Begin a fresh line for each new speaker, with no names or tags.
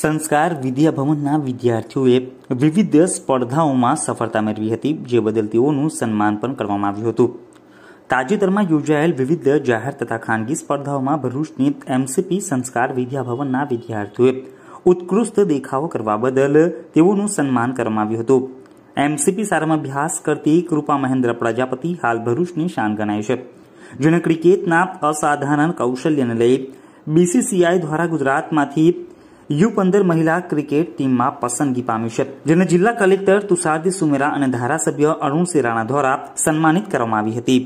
સંસ્કાર વિદ્યાભવનના વિદ્યાર્થીઓએ વિવિધ સ્પર્ધાઓમાં સફળતા મેળવી હતી જે બદલ તેઓનું સન્માન પણ કરવામાં આવ્યું હતું તાજેતરમાં યોજાયેલ વિવિધ જાહેર તથા ખાનગી સ્પર્ધાઓમાં ભરૂચની એમસીપી સંસ્કાર વિદ્યાભવનના વિદ્યાર્થીઓએ ઉત્કૃષ્ટ દેખાવો કરવા બદલ તેઓનું સન્માન કરવામાં આવ્યું હતું એમસીપી સારામાં અભ્યાસ કરતી કૃપા મહેન્દ્ર પ્રજાપતિ હાલ ભરૂચની શાન ગણાય છે જેણે ક્રિકેટના અસાધારણ કૌશલ્યને લઈ બીસીસીઆઈ દ્વારા ગુજરાતમાંથી યુ પંદર મહિલા ક્રિકેટ ટીમમાં પસંદગી પામ્યું છે જેને જિલ્લા કલેક્ટર તુષારજી સુમેરા અને ધારાસભ્ય અરુણ સિરાણા દ્વારા સન્માનિત કરવામાં આવી હતી